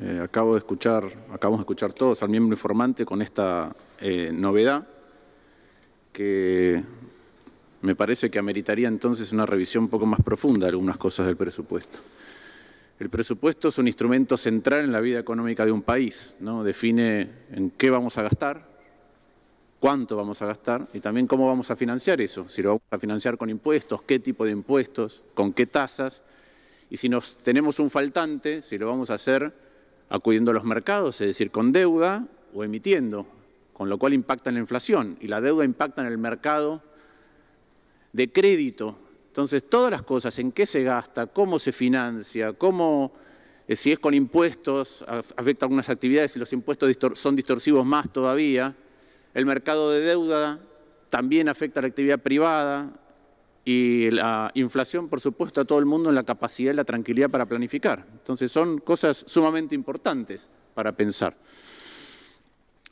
Eh, acabo de escuchar, acabamos de escuchar todos al miembro informante con esta eh, novedad que me parece que ameritaría entonces una revisión un poco más profunda de algunas cosas del presupuesto. El presupuesto es un instrumento central en la vida económica de un país, define en qué vamos a gastar, cuánto vamos a gastar y también cómo vamos a financiar eso, si lo vamos a financiar con impuestos, qué tipo de impuestos, con qué tasas, y si nos tenemos un faltante, si lo vamos a hacer acudiendo a los mercados, es decir, con deuda o emitiendo, con lo cual impacta en la inflación y la deuda impacta en el mercado de crédito. Entonces, todas las cosas, en qué se gasta, cómo se financia, cómo, eh, si es con impuestos, afecta a algunas actividades, y los impuestos son distorsivos más todavía. El mercado de deuda también afecta a la actividad privada, y la inflación, por supuesto, a todo el mundo en la capacidad y la tranquilidad para planificar. Entonces son cosas sumamente importantes para pensar.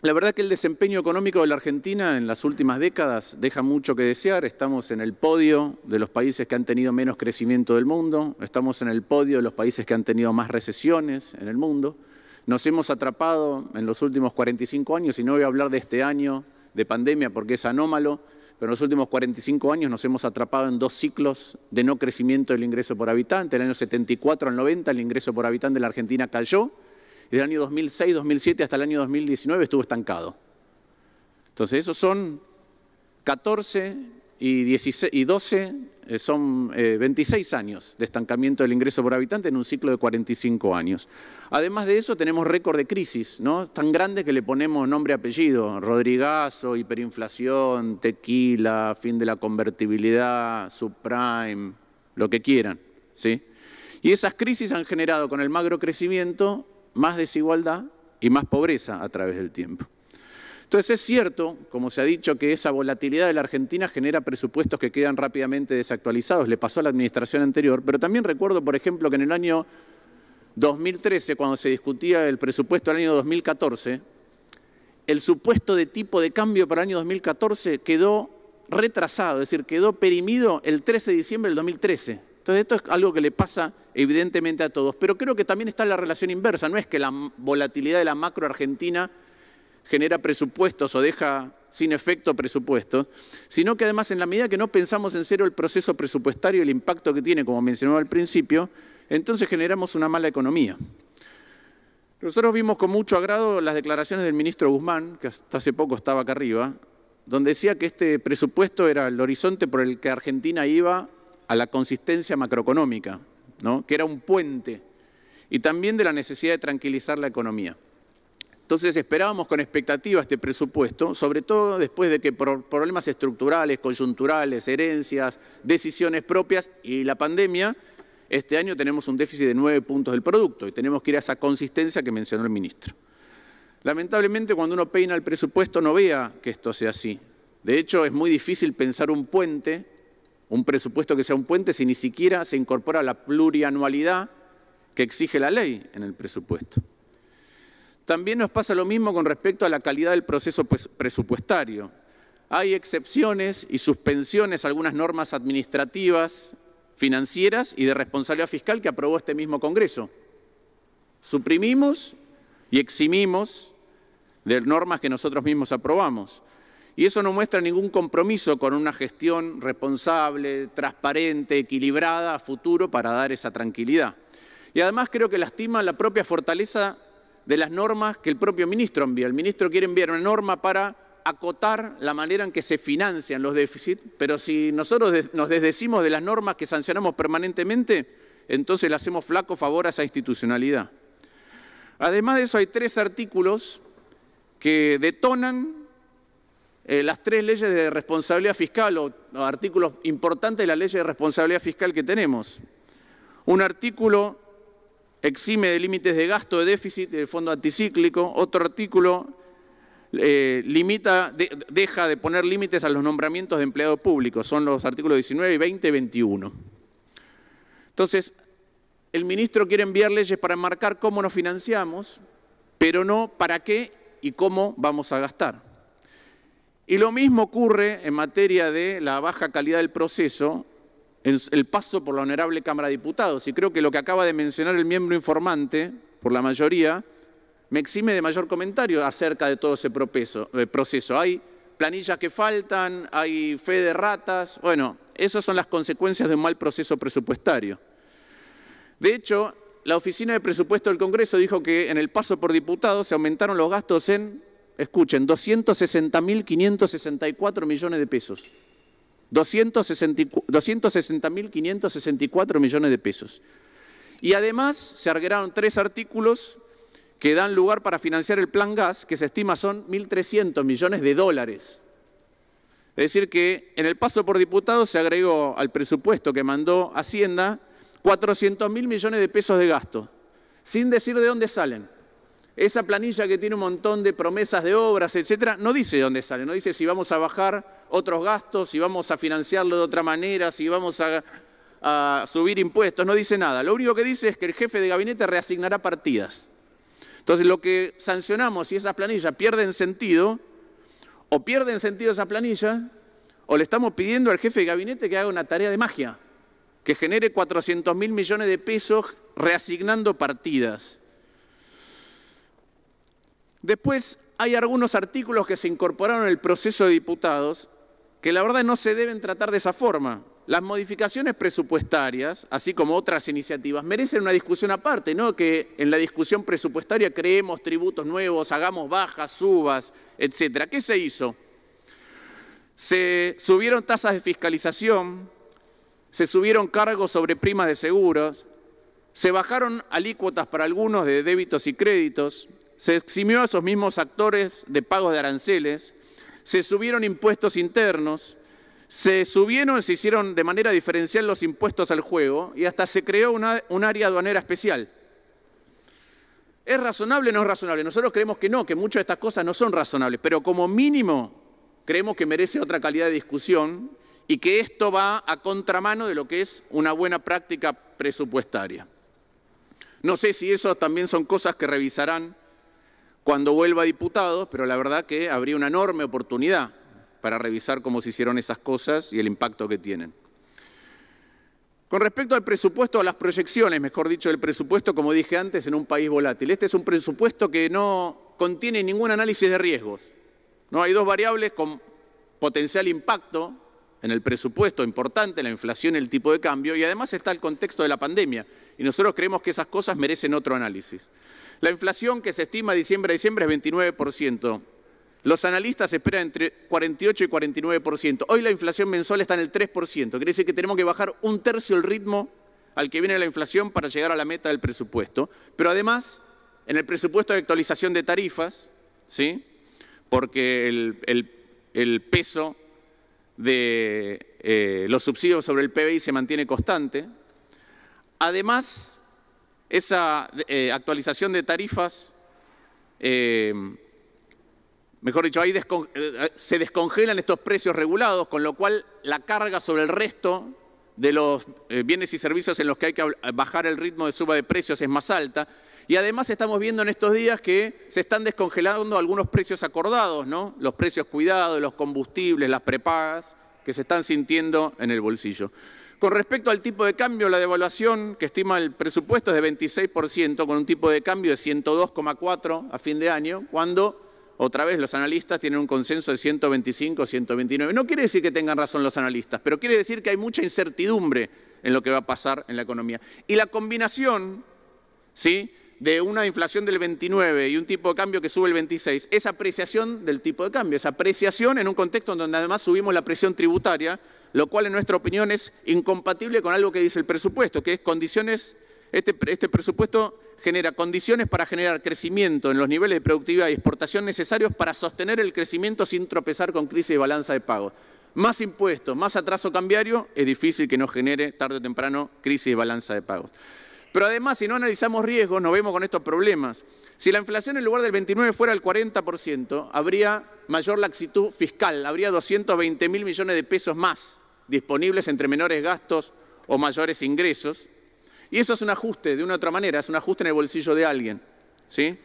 La verdad que el desempeño económico de la Argentina en las últimas décadas deja mucho que desear. Estamos en el podio de los países que han tenido menos crecimiento del mundo, estamos en el podio de los países que han tenido más recesiones en el mundo. Nos hemos atrapado en los últimos 45 años, y no voy a hablar de este año de pandemia porque es anómalo, pero en los últimos 45 años nos hemos atrapado en dos ciclos de no crecimiento del ingreso por habitante. Del año 74 al 90 el ingreso por habitante de la Argentina cayó y del año 2006-2007 hasta el año 2019 estuvo estancado. Entonces esos son 14 y, 16, y 12 eh, son 26 eh, años de estancamiento del ingreso por habitante en un ciclo de 45 años. Además de eso, tenemos récord de crisis, ¿no? Tan grandes que le ponemos nombre y apellido, Rodrigazo, hiperinflación, tequila, fin de la convertibilidad, subprime, lo que quieran, ¿sí? Y esas crisis han generado con el magro crecimiento más desigualdad y más pobreza a través del tiempo. Entonces es cierto, como se ha dicho, que esa volatilidad de la Argentina genera presupuestos que quedan rápidamente desactualizados. Le pasó a la administración anterior, pero también recuerdo, por ejemplo, que en el año 2013, cuando se discutía el presupuesto del año 2014, el supuesto de tipo de cambio para el año 2014 quedó retrasado, es decir, quedó perimido el 13 de diciembre del 2013. Entonces esto es algo que le pasa evidentemente a todos, pero creo que también está la relación inversa, no es que la volatilidad de la macro argentina genera presupuestos o deja sin efecto presupuestos, sino que además en la medida que no pensamos en cero el proceso presupuestario y el impacto que tiene, como mencionaba al principio, entonces generamos una mala economía. Nosotros vimos con mucho agrado las declaraciones del ministro Guzmán, que hasta hace poco estaba acá arriba, donde decía que este presupuesto era el horizonte por el que Argentina iba a la consistencia macroeconómica, ¿no? que era un puente, y también de la necesidad de tranquilizar la economía. Entonces esperábamos con expectativa este presupuesto, sobre todo después de que por problemas estructurales, coyunturales, herencias, decisiones propias y la pandemia, este año tenemos un déficit de nueve puntos del producto y tenemos que ir a esa consistencia que mencionó el ministro. Lamentablemente cuando uno peina el presupuesto no vea que esto sea así. De hecho, es muy difícil pensar un puente, un presupuesto que sea un puente, si ni siquiera se incorpora la plurianualidad que exige la ley en el presupuesto. También nos pasa lo mismo con respecto a la calidad del proceso pues, presupuestario. Hay excepciones y suspensiones a algunas normas administrativas, financieras y de responsabilidad fiscal que aprobó este mismo Congreso. Suprimimos y eximimos de normas que nosotros mismos aprobamos. Y eso no muestra ningún compromiso con una gestión responsable, transparente, equilibrada a futuro para dar esa tranquilidad. Y además creo que lastima la propia fortaleza de las normas que el propio ministro envía. El ministro quiere enviar una norma para acotar la manera en que se financian los déficits, pero si nosotros nos desdecimos de las normas que sancionamos permanentemente, entonces le hacemos flaco favor a esa institucionalidad. Además de eso, hay tres artículos que detonan eh, las tres leyes de responsabilidad fiscal o, o artículos importantes de la ley de responsabilidad fiscal que tenemos. Un artículo exime de límites de gasto de déficit del fondo anticíclico. Otro artículo eh, limita, deja de poner límites a los nombramientos de empleados públicos. Son los artículos 19, 20 y 21. Entonces, el ministro quiere enviar leyes para enmarcar cómo nos financiamos, pero no para qué y cómo vamos a gastar. Y lo mismo ocurre en materia de la baja calidad del proceso el paso por la Honorable Cámara de Diputados. Y creo que lo que acaba de mencionar el miembro informante, por la mayoría, me exime de mayor comentario acerca de todo ese eh, proceso. Hay planillas que faltan, hay fe de ratas, bueno, esas son las consecuencias de un mal proceso presupuestario. De hecho, la Oficina de Presupuesto del Congreso dijo que en el paso por diputados se aumentaron los gastos en, escuchen, 260.564 millones de pesos. 260.564 millones de pesos. Y además se agregaron tres artículos que dan lugar para financiar el plan gas, que se estima son 1.300 millones de dólares. Es decir, que en el paso por diputado se agregó al presupuesto que mandó Hacienda 400.000 millones de pesos de gasto, sin decir de dónde salen. Esa planilla que tiene un montón de promesas de obras, etcétera, no dice de dónde salen, no dice si vamos a bajar otros gastos, si vamos a financiarlo de otra manera, si vamos a, subir impuestos, no dice nada. Lo único que dice es que el jefe de gabinete reasignará partidas. Entonces, lo que sancionamos, y esas planillas pierden sentido, o pierden sentido esa planilla, o le estamos pidiendo al jefe de gabinete que haga una tarea de magia, que genere 400 mil millones de pesos reasignando partidas. Después hay algunos artículos que se incorporaron en el proceso de diputados que la verdad no se deben tratar de esa forma. Las modificaciones presupuestarias, así como otras iniciativas, merecen una discusión aparte, ¿no? Que en la discusión presupuestaria creemos tributos nuevos, hagamos bajas, subas, etcétera. ¿Qué se hizo? Se subieron tasas de fiscalización, se subieron cargos sobre primas de seguros, se bajaron alícuotas para algunos de débitos y créditos, se eximió a esos mismos actores de pagos de aranceles, se subieron impuestos internos, se subieron, se hicieron de manera diferencial los impuestos al juego y hasta se creó un área aduanera especial. ¿Es razonable o no es razonable? Nosotros creemos que no, que muchas de estas cosas no son razonables, pero como mínimo creemos que merece otra calidad de discusión y que esto va a contramano de lo que es una buena práctica presupuestaria. No sé si eso también son cosas que revisarán cuando vuelva diputados, pero la verdad que habría una enorme oportunidad para revisar cómo se hicieron esas cosas y el impacto que tienen. Con respecto al presupuesto, a las proyecciones, mejor dicho, del presupuesto, como dije antes, en un país volátil. Este es un presupuesto que no contiene ningún análisis de riesgos. No hay dos variables con potencial impacto en el presupuesto importante, la inflación, el tipo de cambio, y además está el contexto de la pandemia. Y nosotros creemos que esas cosas merecen otro análisis. La inflación que se estima diciembre a diciembre es 29%. Los analistas esperan entre 48 y 49%. Hoy la inflación mensual está en el 3%. Quiere decir que tenemos que bajar un tercio el ritmo al que viene la inflación para llegar a la meta del presupuesto. Pero además, en el presupuesto de actualización de tarifas, ¿sí? porque el, peso de eh, los subsidios sobre el PBI se mantiene constante. Además, esa eh, actualización de tarifas, eh, mejor dicho, eh, se descongelan estos precios regulados, con lo cual la carga sobre el resto de los bienes y servicios en los que hay que bajar el ritmo de suba de precios es más alta. Y además estamos viendo en estos días que se están descongelando algunos precios acordados, ¿no? Los precios cuidados, los combustibles, las prepagas, que se están sintiendo en el bolsillo. Con respecto al tipo de cambio, la devaluación que estima el presupuesto es de 26%, con un tipo de cambio de 102,4 a fin de año, cuando otra vez los analistas tienen un consenso de 125, 129. No quiere decir que tengan razón los analistas, pero quiere decir que hay mucha incertidumbre en lo que va a pasar en la economía. Y la combinación, ¿sí? de una inflación del 29 y un tipo de cambio que sube el 26, es apreciación del tipo de cambio, esa apreciación en un contexto en donde además subimos la presión tributaria lo cual en nuestra opinión es incompatible con algo que dice el presupuesto, que es condiciones, este, este, presupuesto genera condiciones para generar crecimiento en los niveles de productividad y exportación necesarios para sostener el crecimiento sin tropezar con crisis de balanza de pagos. Más impuestos, más atraso cambiario, es difícil que no genere tarde o temprano crisis de balanza de pagos. Pero además, si no analizamos riesgos, nos vemos con estos problemas. Si la inflación en lugar del 29 fuera el 40%, habría mayor laxitud fiscal, habría 220 mil millones de pesos más disponibles entre menores gastos o mayores ingresos. Y eso es un ajuste, de una otra manera, es un ajuste en el bolsillo de alguien. ¿sí?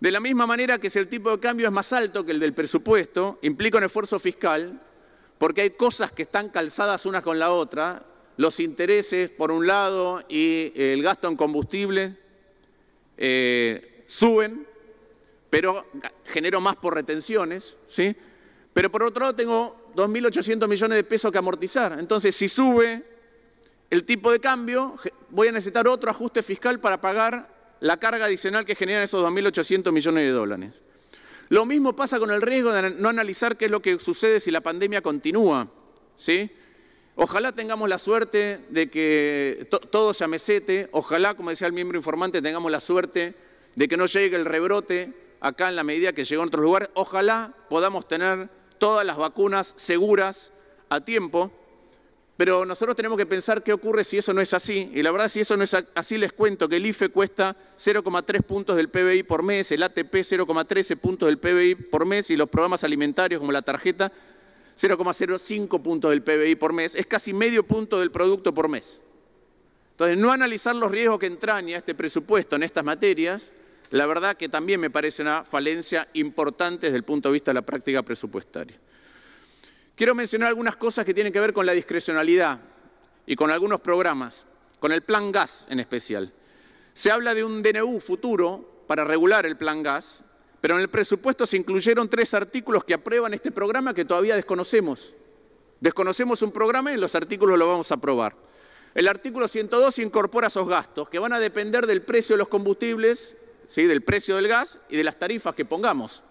De la misma manera que si el tipo de cambio es más alto que el del presupuesto, implica un esfuerzo fiscal, porque hay cosas que están calzadas unas con la otra los intereses por un lado y el gasto en combustible eh, suben, pero genero más por retenciones, ¿sí? Pero por otro lado tengo 2.800 millones de pesos que amortizar. Entonces, si sube el tipo de cambio, voy a necesitar otro ajuste fiscal para pagar la carga adicional que generan esos 2.800 millones de dólares. Lo mismo pasa con el riesgo de no analizar qué es lo que sucede si la pandemia continúa, ¿sí? Ojalá tengamos la suerte de que todo se amesete, ojalá, como decía el miembro informante, tengamos la suerte de que no llegue el rebrote acá en la medida que llegó en otros lugares, ojalá podamos tener todas las vacunas seguras a tiempo, pero nosotros tenemos que pensar qué ocurre si eso no es así, y la verdad si eso no es así les cuento que el IFE cuesta 0,3 puntos del PBI por mes, el ATP 0,13 puntos del PBI por mes y los programas alimentarios como la tarjeta 0,05 puntos del PBI por mes, es casi medio punto del producto por mes. Entonces, no analizar los riesgos que entraña este presupuesto en estas materias, la verdad que también me parece una falencia importante desde el punto de vista de la práctica presupuestaria. Quiero mencionar algunas cosas que tienen que ver con la discrecionalidad y con algunos programas, con el plan gas en especial. Se habla de un DNU futuro para regular el plan gas, pero en el presupuesto se incluyeron tres artículos que aprueban este programa que todavía desconocemos. Desconocemos un programa y los artículos lo vamos a aprobar. El artículo 102 incorpora esos gastos que van a depender del precio de los combustibles, ¿sí? del precio del gas y de las tarifas que pongamos.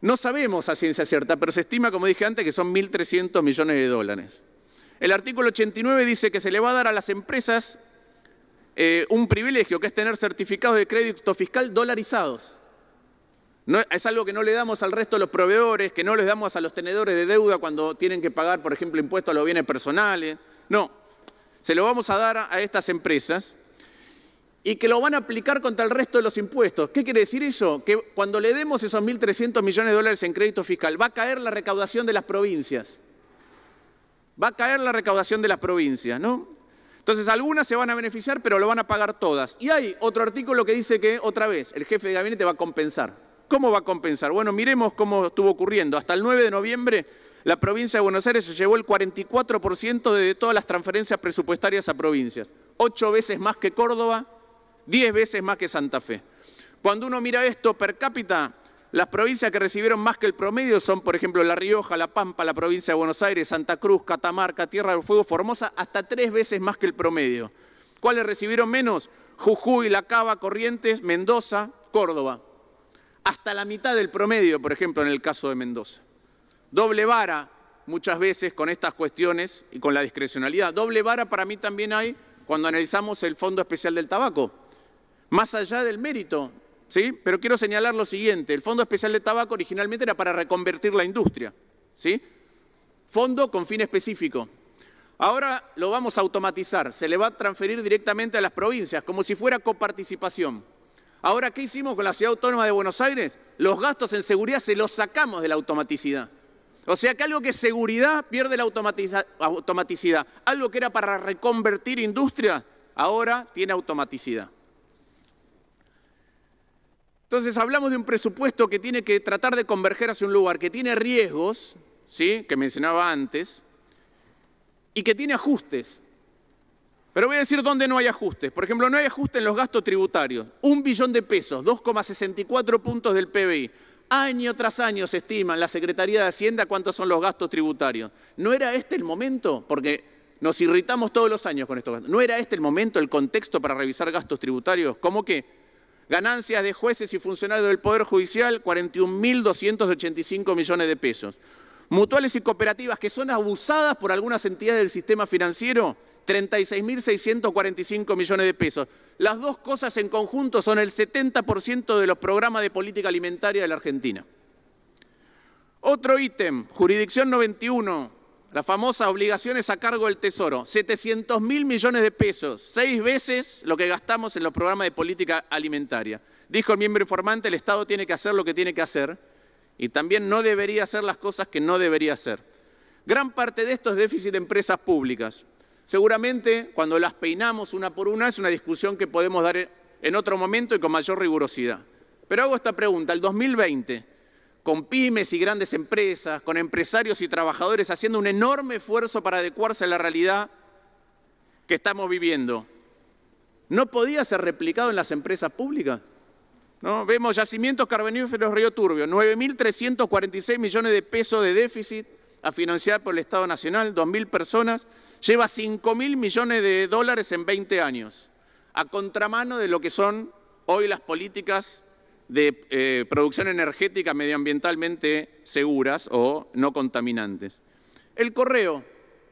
No sabemos a ciencia cierta, pero se estima, como dije antes, que son 1.300 millones de dólares. El artículo 89 dice que se le va a dar a las empresas eh, un privilegio, que es tener certificados de crédito fiscal dolarizados. es algo que no le damos al resto de los proveedores, que no les damos a los tenedores de deuda cuando tienen que pagar, por ejemplo, impuestos a los bienes personales. No, se lo vamos a dar a estas empresas y que lo van a aplicar contra el resto de los impuestos. ¿Qué quiere decir eso? Que cuando le demos esos 1.300 millones de dólares en crédito fiscal, va a caer la recaudación de las provincias. Va a caer la recaudación de las provincias, ¿no? Entonces algunas se van a beneficiar, pero lo van a pagar todas. Y hay otro artículo que dice que otra vez el jefe de gabinete va a compensar. ¿Cómo va a compensar? Bueno, miremos cómo estuvo ocurriendo. Hasta el 9 de noviembre la provincia de Buenos Aires se llevó el 44% de todas las transferencias presupuestarias a provincias. Ocho veces más que Córdoba, diez veces más que Santa Fe. Cuando uno mira esto per cápita, las provincias que recibieron más que el promedio son, por ejemplo, La Rioja, La Pampa, la provincia de Buenos Aires, Santa Cruz, Catamarca, Tierra del Fuego, Formosa, hasta tres veces más que el promedio. ¿Cuáles recibieron menos? Jujuy, La Cava, Corrientes, Mendoza, Córdoba. Hasta la mitad del promedio, por ejemplo, en el caso de Mendoza. Doble vara, muchas veces, con estas cuestiones y con la discrecionalidad. Doble vara para mí también hay cuando analizamos el Fondo Especial del Tabaco. Más allá del mérito ¿sí? Pero quiero señalar lo siguiente, el Fondo Especial de Tabaco originalmente era para reconvertir la industria, Fondo con fin específico. Ahora lo vamos a automatizar, se le va a transferir directamente a las provincias, como si fuera coparticipación. Ahora, ¿qué hicimos con la Ciudad Autónoma de Buenos Aires? Los gastos en seguridad se los sacamos de la automaticidad. O sea que algo que es seguridad pierde la automaticidad. Algo que era para reconvertir industria, ahora tiene automaticidad. Entonces hablamos de un presupuesto que tiene que tratar de converger hacia un lugar, que tiene riesgos, ¿sí? que mencionaba antes, y que tiene ajustes. Pero voy a decir dónde no hay ajustes. Por ejemplo, no hay ajuste en los gastos tributarios. Un billón de pesos, 2,64 puntos del PBI. Año tras año se estima en la Secretaría de Hacienda cuántos son los gastos tributarios. ¿No era este el momento? Porque nos irritamos todos los años con estos gastos. ¿No era este el momento, el contexto para revisar gastos tributarios? ¿Cómo que? Ganancias de jueces y funcionarios del Poder Judicial, 41.285 millones de pesos. Mutuales y cooperativas que son abusadas por algunas entidades del sistema financiero, 36.645 millones de pesos. Las dos cosas en conjunto son el 70% de los programas de política alimentaria de la Argentina. Otro ítem, jurisdicción 91, famosa obligación obligaciones a cargo del Tesoro, 700 mil millones de pesos, seis veces lo que gastamos en los programas de política alimentaria. Dijo el miembro informante, el Estado tiene que hacer lo que tiene que hacer y también no debería hacer las cosas que no debería hacer. Gran parte de esto es déficit de empresas públicas. Seguramente cuando las peinamos una por una es una discusión que podemos dar en otro momento y con mayor rigurosidad. Pero hago esta pregunta, el 2020, con pymes y grandes empresas, con empresarios y trabajadores haciendo un enorme esfuerzo para adecuarse a la realidad que estamos viviendo. ¿No podía ser replicado en las empresas públicas? ¿No? Vemos yacimientos carboníferos Río Turbio, 9.346 millones de pesos de déficit a financiar por el Estado Nacional, 2.000 personas, lleva 5.000 millones de dólares en 20 años, a contramano de lo que son hoy las políticas de eh, producción energética medioambientalmente seguras o no contaminantes. El correo,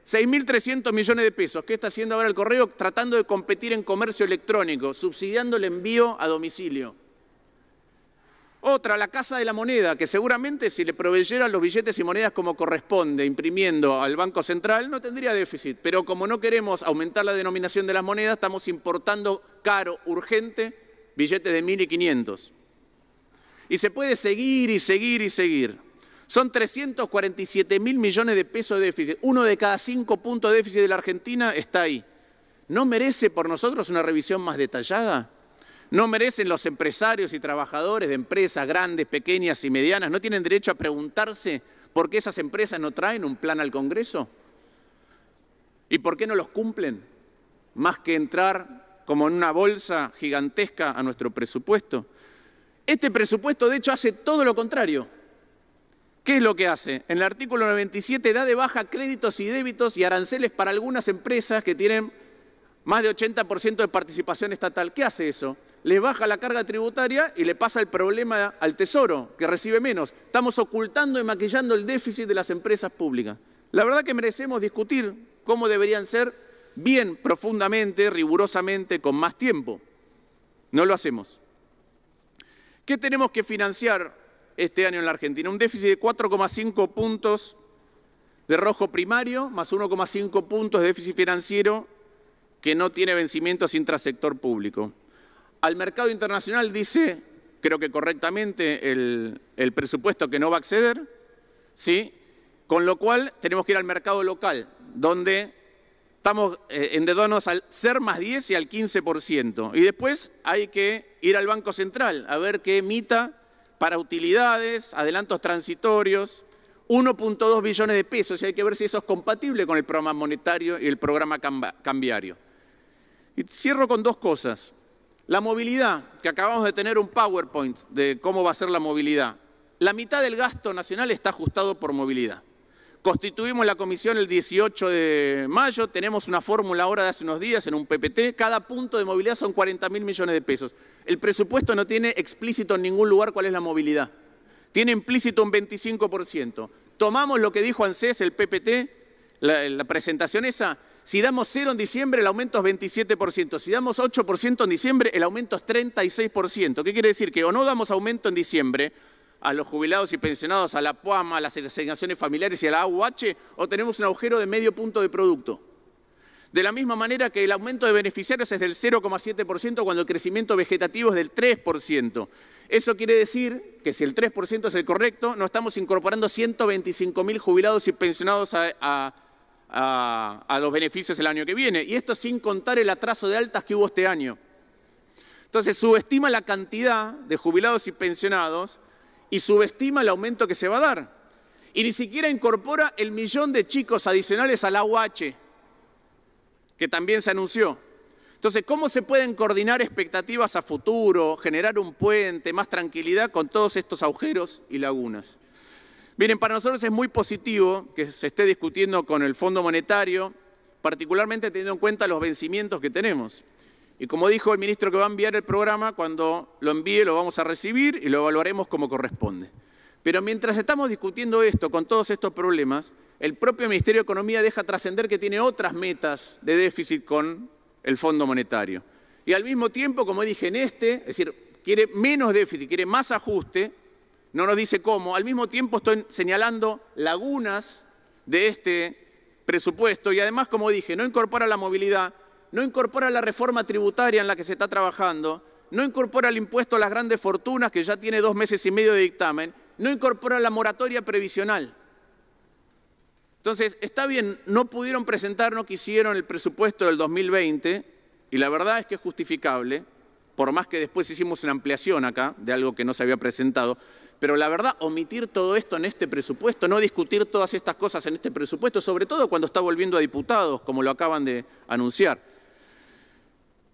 6.300 millones de pesos. ¿Qué está haciendo ahora el correo? Tratando de competir en comercio electrónico, subsidiando el envío a domicilio. Otra, la Casa de la Moneda, que seguramente si le proveyeran los billetes y monedas como corresponde, imprimiendo al Banco Central, no tendría déficit. Pero como no queremos aumentar la denominación de las monedas, estamos importando caro, urgente, billetes de 1.500. Y se puede seguir y seguir y seguir. Son 347 mil millones de pesos de déficit. Uno de cada cinco puntos de déficit de la Argentina está ahí. ¿No merece por nosotros una revisión más detallada? ¿No merecen los empresarios y trabajadores de empresas grandes, pequeñas y medianas? ¿No tienen derecho a preguntarse por qué esas empresas no traen un plan al Congreso? ¿Y por qué no los cumplen? Más que entrar como en una bolsa gigantesca a nuestro presupuesto. Este presupuesto, de hecho, hace todo lo contrario. ¿Qué es lo que hace? En el artículo 97 da de baja créditos y débitos y aranceles para algunas empresas que tienen más de 80% de participación estatal. ¿Qué hace eso? Le baja la carga tributaria y le pasa el problema al Tesoro, que recibe menos. Estamos ocultando y maquillando el déficit de las empresas públicas. La verdad que merecemos discutir cómo deberían ser bien, profundamente, rigurosamente, con más tiempo. No lo hacemos. ¿Qué tenemos que financiar este año en la Argentina? Un déficit de 4,5 puntos de rojo primario, más 1,5 puntos de déficit financiero que no tiene vencimientos intrasector público. Al mercado internacional dice, creo que correctamente, el, presupuesto que no va a acceder, ¿sí? con lo cual tenemos que ir al mercado local, donde Estamos eh, endeudados al ser más 10 y al 15%. Y después hay que ir al Banco Central a ver qué emita para utilidades, adelantos transitorios, 1.2 billones de pesos. Y hay que ver si eso es compatible con el programa monetario y el programa cambiario. Y cierro con dos cosas. La movilidad, que acabamos de tener un PowerPoint de cómo va a ser la movilidad. La mitad del gasto nacional está ajustado por movilidad. Constituimos la comisión el 18 de mayo, tenemos una fórmula ahora de hace unos días en un PPT, cada punto de movilidad son 40 mil millones de pesos. El presupuesto no tiene explícito en ningún lugar cuál es la movilidad, tiene implícito un 25%. Tomamos lo que dijo ANSES, el PPT, la, presentación esa, si damos cero en diciembre el aumento es 27%, si damos 8% en diciembre el aumento es 36%. ¿Qué quiere decir? Que o no damos aumento en diciembre a los jubilados y pensionados, a la PUAMA, a las asignaciones familiares y a la AUH, o tenemos un agujero de medio punto de producto. De la misma manera que el aumento de beneficiarios es del 0,7% cuando el crecimiento vegetativo es del 3%. Eso quiere decir que si el 3% es el correcto, no estamos incorporando 125.000 jubilados y pensionados a, a, los beneficios el año que viene. Y esto sin contar el atraso de altas que hubo este año. Entonces, subestima la cantidad de jubilados y pensionados y subestima el aumento que se va a dar. Y ni siquiera incorpora el millón de chicos adicionales al AUH, que también se anunció. Entonces, ¿cómo se pueden coordinar expectativas a futuro, generar un puente, más tranquilidad con todos estos agujeros y lagunas? Miren, para nosotros es muy positivo que se esté discutiendo con el Fondo Monetario, particularmente teniendo en cuenta los vencimientos que tenemos. Y como dijo el ministro que va a enviar el programa, cuando lo envíe lo vamos a recibir y lo evaluaremos como corresponde. Pero mientras estamos discutiendo esto, con todos estos problemas, el propio Ministerio de Economía deja trascender que tiene otras metas de déficit con el Fondo Monetario. Y al mismo tiempo, como dije en este, es decir, quiere menos déficit, quiere más ajuste, no nos dice cómo. Al mismo tiempo estoy señalando lagunas de este presupuesto y además, como dije, no incorpora la movilidad, no incorpora la reforma tributaria en la que se está trabajando, no incorpora el impuesto a las grandes fortunas, que ya tiene dos meses y medio de dictamen, no incorpora la moratoria previsional. Entonces, está bien, no pudieron presentar, no quisieron el presupuesto del 2020, y la verdad es que es justificable, por más que después hicimos una ampliación acá de algo que no se había presentado, pero la verdad, omitir todo esto en este presupuesto, no discutir todas estas cosas en este presupuesto, sobre todo cuando está volviendo a diputados, como lo acaban de anunciar.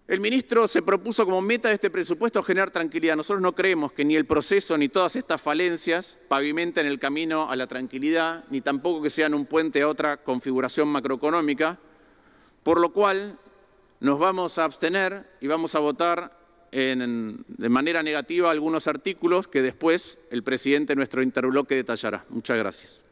El ministro se propuso como meta de este presupuesto generar tranquilidad. Nosotros no creemos que ni el proceso ni todas estas falencias pavimenten el camino a la tranquilidad, ni tampoco que sean un puente a otra configuración macroeconómica, por lo cual nos vamos a abstener y vamos a votar de manera negativa algunos artículos que después el presidente de nuestro interbloque detallará. Muchas gracias.